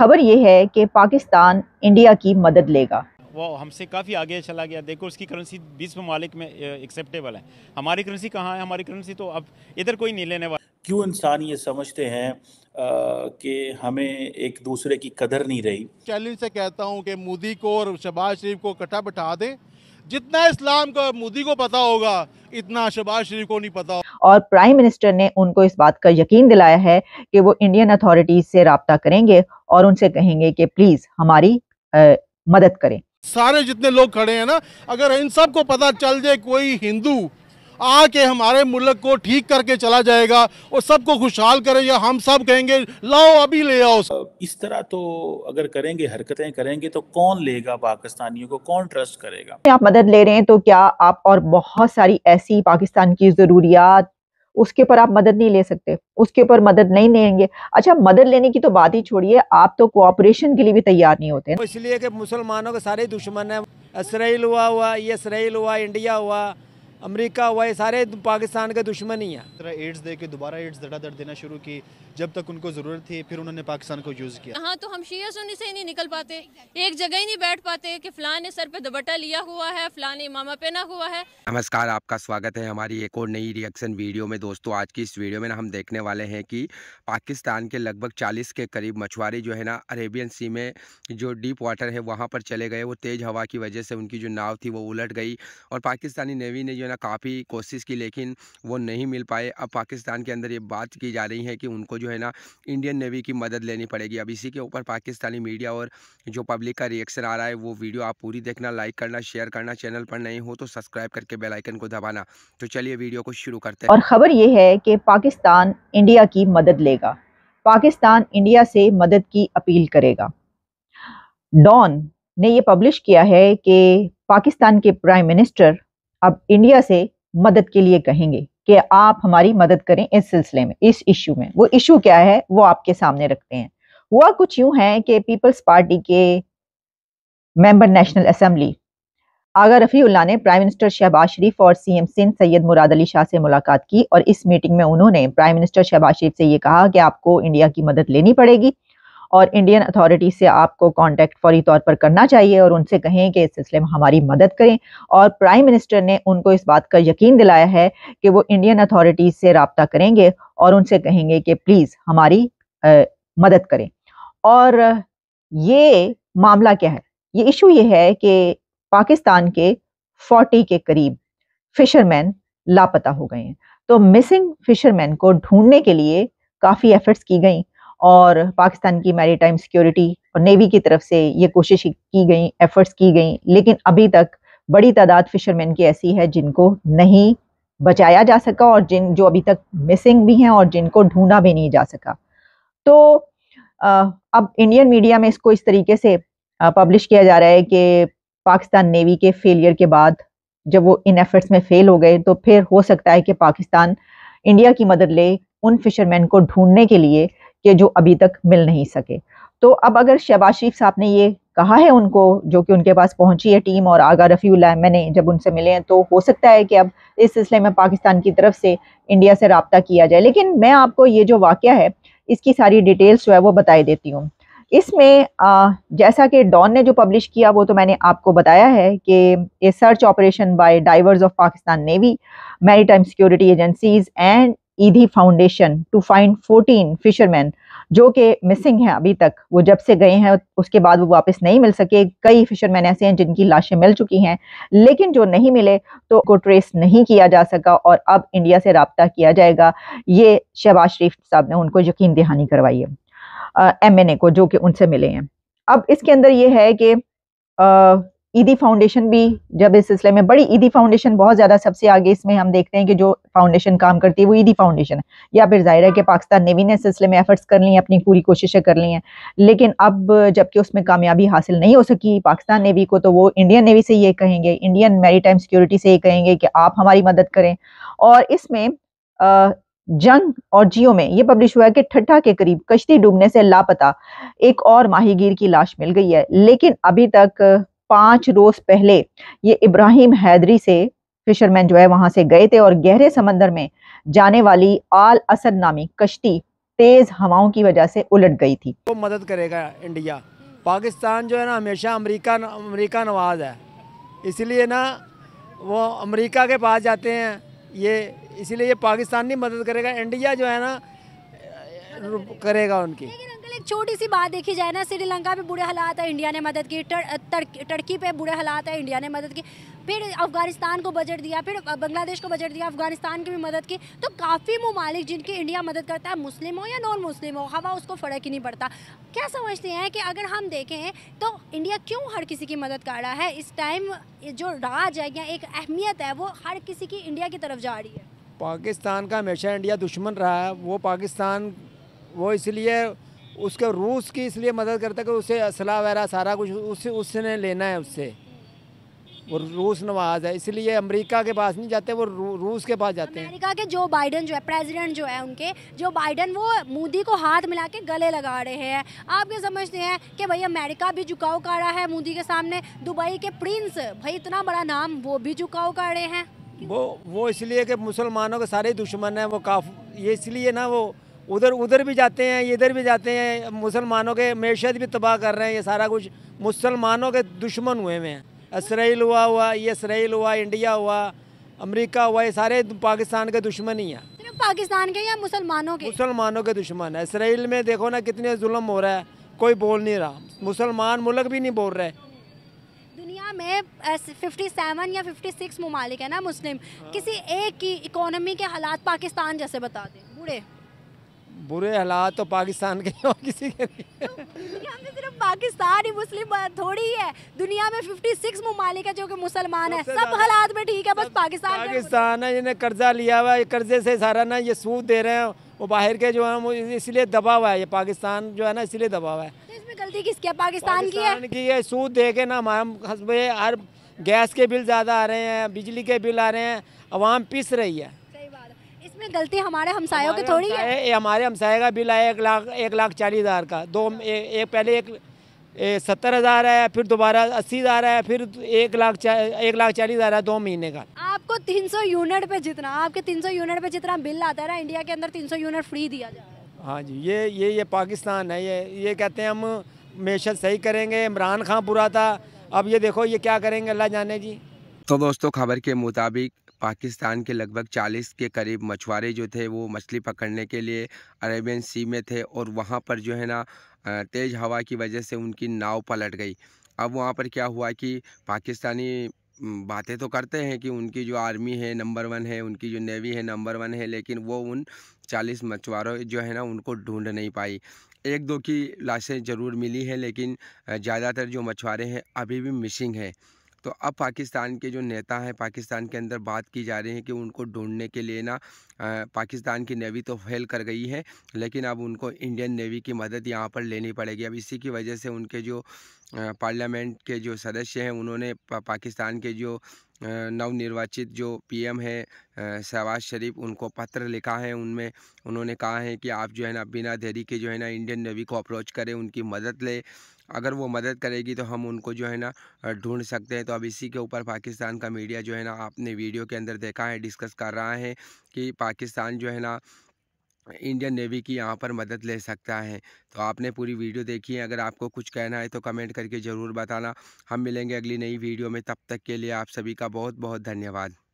खबर ये है कि पाकिस्तान इंडिया की मदद लेगा वो हमसे काफ़ी आगे चला गया देखो उसकी करेंसी बीस ममालिक में एक्सेप्टेबल है हमारी करेंसी कहाँ है हमारी करेंसी तो अब इधर कोई नहीं लेने वाला क्यों इंसान ये समझते हैं कि हमें एक दूसरे की कदर नहीं रही चैलेंज से कहता हूँ कि मोदी को और शहबाज शरीफ को इकट्ठा बैठा दें जितना इस्लाम का मोदी को पता होगा इतना शहबाज शरीफ को नहीं पता होगा और प्राइम मिनिस्टर ने उनको इस बात का यकीन दिलाया है कि वो इंडियन अथॉरिटीज से रबता करेंगे और उनसे कहेंगे कि प्लीज हमारी आ, मदद करें सारे जितने लोग खड़े हैं ना अगर इन सबको पता चल जाए कोई हिंदू आके हमारे मुल्क को ठीक करके चला जाएगा और सबको खुशहाल करेगा हम सब कहेंगे लाओ अभी ले आओ इस तरह तो अगर करेंगे हरकतें करेंगे तो कौन लेगा पाकिस्तानियों को कौन ट्रस्ट करेगा आप मदद ले रहे हैं तो क्या आप और बहुत सारी ऐसी पाकिस्तान की जरूरियात उसके ऊपर आप मदद नहीं ले सकते उसके ऊपर मदद नहीं लेंगे अच्छा मदद लेने की तो बात ही छोड़िए आप तो कोऑपरेशन के लिए भी तैयार नहीं होते इसलिए कि मुसलमानों के सारे दुश्मन है इसराइल हुआ हुआ ये इसराइल हुआ इंडिया हुआ अमेरिका हुआ ये सारे पाकिस्तान के दुश्मन ही हैं तरह एड्स दे के दोबारा एड्स धड़ा धड़ देना शुरू की जब तक उनको ज़रूरत थी फिर उन्होंने पाकिस्तान को यूज़ किया हाँ तो हम शिया सुनी से ही नहीं निकल पाते एक जगह ही नहीं बैठ पाते कि फ़लाँ ने सर पे दुबट्टा लिया हुआ है फ़लाँ ने इमामा पहना हुआ है नमस्कार आपका स्वागत है हमारी एक और नई रिएक्शन वीडियो में दोस्तों आज की इस वीडियो में ना हम देखने वाले हैं कि पाकिस्तान के लगभग चालीस के करीब मछुआरे जो है ना अरेबियन सी में जो डीप वाटर है वहाँ पर चले गए वो तेज़ हवा की वजह से उनकी जो नाव थी वो उलट गई और पाकिस्तानी नेवी ने जो ना काफ़ी कोशिश की लेकिन वो नहीं मिल पाए अब पाकिस्तान के अंदर ये बात की जा रही है कि उनको जो है ना इंडियन नेवी की मदद लेनी पड़ेगी अब इसी के ऊपर पाकिस्तानी मीडिया और जो पब्लिक का रिएक्शन आ रहा है वो वीडियो आप पूरी देखना लाइक करना शेयर करना चैनल पर नहीं हो तो सब्सक्राइब करके बेलाइकन को दबाना तो चलिए वीडियो को शुरू करते हैं और ख़बर ये है कि पाकिस्तान इंडिया की मदद लेगा पाकिस्तान इंडिया से मदद की अपील करेगा डॉन ने ये पब्लिश किया है कि पाकिस्तान के प्राइम मिनिस्टर अब इंडिया से मदद के लिए कहेंगे कि आप हमारी मदद करें इस सिलसिले में इस इशू में वो इशू क्या है वो आपके सामने रखते हैं हुआ कुछ यूं है कि पीपल्स पार्टी के member national assembly Agha Ullah ने प्राइम मिनिस्टर शहबाज शरीफ और सीएम सिंध सैयद मुराद अली शाह से मुलाकात की और इस मीटिंग में उन्होंने प्राइम मिनिस्टर शहबाज शरीफ से ये कहा कि आपको इंडिया की मदद लेनी पड़ेगी और इंडियन अथॉरिटी से आपको कॉन्टेक्ट फौरी तौर पर करना चाहिए और उनसे कहें कि इस सिलसिले में हमारी मदद करें और प्राइम मिनिस्टर ने उनको इस बात का यकीन दिलाया है कि वो इंडियन अथॉरिटीज़ से रबता करेंगे और उनसे कहेंगे कि प्लीज़ हमारी आ, मदद करें और ये मामला क्या है ये इशू ये है कि पाकिस्तान के 40 के करीब फिशरमैन लापता हो गए हैं तो मिसिंग फिशरमैन को ढूंढने के लिए काफ़ी एफर्ट्स की गई और पाकिस्तान की मेरी टाइम सिक्योरिटी और नेवी की तरफ से ये कोशिश की गई एफर्ट्स की गई लेकिन अभी तक बड़ी तादाद फिशरमैन की ऐसी है जिनको नहीं बचाया जा सका और जिन जो अभी तक मिसिंग भी हैं और जिनको ढूंढा भी नहीं जा सका तो अब इंडियन मीडिया में इसको इस तरीके से पब्लिश किया जा रहा है कि पाकिस्तान नेवी के फेलियर के बाद जब वो इन एफर्ट्स में फेल हो गए तो फिर हो सकता है कि पाकिस्तान इंडिया की मदद ले उन फिशरमैन को ढूंढने के लिए कि जो अभी तक मिल नहीं सके तो अब अगर शहबाज शरीफ साहब ने ये कहा है उनको जो कि उनके पास पहुंची है टीम और आगा रफ़ी मैंने जब उनसे मिले हैं तो हो सकता है कि अब इस सिलसिले में पाकिस्तान की तरफ से इंडिया से रबता किया जाए लेकिन मैं आपको ये जो वाक़ है इसकी सारी डिटेल्स जो है वो बताई देती हूँ इसमें जैसा कि डॉन ने जो पब्लिश किया वो तो मैंने आपको बताया है कि ये search operation by divers of Pakistan navy maritime security agencies and Edhi foundation to find 14 fisherman जो कि मिसिंग हैं अभी तक वो जब से गए हैं उसके बाद वो वापस नहीं मिल सके कई फिशरमैन ऐसे हैं जिनकी लाशें मिल चुकी हैं लेकिन जो नहीं मिले तो को ट्रेस नहीं किया जा सका और अब इंडिया से रबता किया जाएगा ये शहबाज शरीफ साहब ने उनको यकीन दहानी करवाई है एम को जो कि उनसे मिले हैं अब इसके अंदर ये है कि ईदी फाउंडेशन भी जब इस सिलसिले में बड़ी ईदी फाउंडेशन बहुत ज़्यादा सबसे आगे इसमें हम देखते हैं कि जो फाउंडेशन काम करती है वो ईदी फाउंडेशन है या फिर जाहिर है कि पाकिस्तान ने भी ने सिलसिले में एफर्ट्स कर लिए अपनी पूरी कोशिशें कर ली हैं लेकिन अब जबकि उसमें कामयाबी हासिल नहीं हो सकी पाकिस्तान नेवी को तो वो इंडियन नेवी से ये कहेंगे इंडियन मेरी टाइम सिक्योरिटी से ये कहेंगे कि आप हमारी मदद करें और इसमें जंग और जियो में ये पब्लिश हुआ है कि ठट्ठा के करीब कश्ती डूबने से लापता एक और माहिगीर की लाश मिल गई है लेकिन अभी तक पांच रोज पहले ये इब्राहिम हैदरी से फिशरमैन जो है वहां से गए थे और गहरे समंदर में जाने वाली आल असद नामी कश्ती तेज़ हवाओं की वजह से उलट गई थी वो मदद करेगा इंडिया पाकिस्तान जो है ना हमेशा अमेरिका अमेरिका नवाज है इसलिए ना वो अमेरिका के पास जाते हैं ये इसलिए ये पाकिस्तान नहीं मदद करेगा इंडिया जो है ना करेगा उनकी छोटी सी बात देखी जाए ना श्रीलंका पे बुरे हालात है इंडिया ने मदद की टर्की पे बुरे हालात है इंडिया ने मदद की फिर अफगानिस्तान को बजट दिया फिर बांग्लादेश को बजट दिया अफगानिस्तान की भी मदद की तो काफ़ी ममालिक जिनकी इंडिया मदद करता है मुस्लिम हो या नॉन मुस्लिम हो हवा उसको फ़र्क ही नहीं पड़ता क्या समझते हैं कि अगर हम देखें तो इंडिया क्यों हर किसी की मदद कर रहा है इस टाइम जो राज है या एक अहमियत है वो हर किसी की इंडिया की तरफ जा रही है पाकिस्तान का हमेशा इंडिया दुश्मन रहा है वो पाकिस्तान वो इसलिए उसके रूस की इसलिए मदद करता है कि उसे असला वगैरह सारा कुछ उस उसने लेना है उससे वो रूस नवाज है इसलिए अमेरिका के पास नहीं जाते वो रू, रूस के पास जाते हैं अमेरिका के जो बाइडन जो है प्रेसिडेंट जो है उनके जो बाइडन वो मोदी को हाथ मिला के गले लगा रहे हैं आप क्या समझते हैं कि भाई अमेरिका भी झुकाव कर रहा है मोदी के सामने दुबई के प्रिंस भाई इतना बड़ा नाम वो भी झुकाव कर रहे हैं वो वो इसलिए कि मुसलमानों के सारे दुश्मन हैं वो काफ ये इसलिए ना वो उधर उधर भी जाते हैं इधर भी जाते हैं मुसलमानों के मैशत भी तबाह कर रहे हैं ये सारा कुछ मुसलमानों के दुश्मन हुए हुए हैं इसराइल हुआ हुआ ये इसराइल हुआ इंडिया हुआ अमेरिका हुआ ये सारे पाकिस्तान के दुश्मन ही हैं सिर्फ पाकिस्तान के या मुसलमानों के मुसलमानों के दुश्मन है इसराइल में देखो ना कितने जुल्म हो रहा है कोई बोल नहीं रहा मुसलमान मुल्क भी नहीं बोल रहे दुनिया में फिफ्टी सेवन या फिफ्टी सिक्स ममालिक है ना मुस्लिम हाँ। किसी एक की इकोनॉमी के हालात पाकिस्तान जैसे बता दें बूढ़े बुरे हालात तो पाकिस्तान के और किसी के नहीं तो सिर्फ पाकिस्तान ही मुस्लिम थोड़ी है दुनिया में 56 ममालिक है जो कि मुसलमान है सब हालात में ठीक है बस पाकिस्तान पाकिस्तान है जिन्हें कर्जा लिया हुआ है कर्जे से सारा ना ये सूद दे रहे हैं वो बाहर के जो है इसलिए दबा हुआ है ये पाकिस्तान जो है ना इसलिए दबा हुआ है तो इसमें गलती किसकी है पाकिस्तान की है ये सूद दे के ना हमारे हर गैस के बिल ज़्यादा आ रहे हैं बिजली के बिल आ रहे हैं अवाम पिस रही है इसमें गलती हमारे हमसायों की थोड़ी है ये हमारे हमसाये का बिल आया एक लाख एक लाख चालीस हज़ार का दो ए, एक पहले एक सत्तर हज़ार आया फिर दोबारा अस्सी हज़ार आया फिर एक लाख एक लाख चालीस हज़ार आया दो महीने का आपको तीन सौ यूनिट पे जितना आपके तीन सौ यूनिट पे जितना बिल आता है ना इंडिया के अंदर तीन सौ यूनिट फ्री दिया जा रहा है हाँ जी ये ये ये पाकिस्तान है ये ये कहते हैं हम मेशत सही करेंगे इमरान खान बुरा था अब ये देखो ये क्या करेंगे अल्लाह जाने जी तो दोस्तों खबर के मुताबिक पाकिस्तान के लगभग 40 के करीब मछुआरे जो थे वो मछली पकड़ने के लिए अरेबियन सी में थे और वहाँ पर जो है ना तेज़ हवा की वजह से उनकी नाव पलट गई अब वहाँ पर क्या हुआ कि पाकिस्तानी बातें तो करते हैं कि उनकी जो आर्मी है नंबर वन है उनकी जो नेवी है नंबर वन है लेकिन वो उन चालीस मछुआरों जो है ना उनको ढूंढ नहीं पाई एक दो की लाशें ज़रूर मिली है लेकिन ज़्यादातर जो मछुआरे हैं अभी भी मिसिंग हैं तो अब पाकिस्तान के जो नेता हैं पाकिस्तान के अंदर बात की जा रही है कि उनको ढूंढने के लिए ना पाकिस्तान की नेवी तो फेल कर गई है लेकिन अब उनको इंडियन नेवी की मदद यहाँ पर लेनी पड़ेगी अब इसी की वजह से उनके जो पार्लियामेंट के जो सदस्य हैं उन्होंने पा, पाकिस्तान के जो नवनिर्वाचित जो पीएम है शहबाज शरीफ उनको पत्र लिखा है उनमें उन्होंने कहा है कि आप जो है ना बिना देरी के जो है ना इंडियन नेवी को अप्रोच करें उनकी मदद लें अगर वो मदद करेगी तो हम उनको जो है ना ढूंढ सकते हैं तो अब इसी के ऊपर पाकिस्तान का मीडिया जो है ना आपने वीडियो के अंदर देखा है डिस्कस कर रहा है कि पाकिस्तान जो है ना इंडियन नेवी की यहाँ पर मदद ले सकता है तो आपने पूरी वीडियो देखी है अगर आपको कुछ कहना है तो कमेंट करके ज़रूर बताना हम मिलेंगे अगली नई वीडियो में तब तक के लिए आप सभी का बहुत बहुत धन्यवाद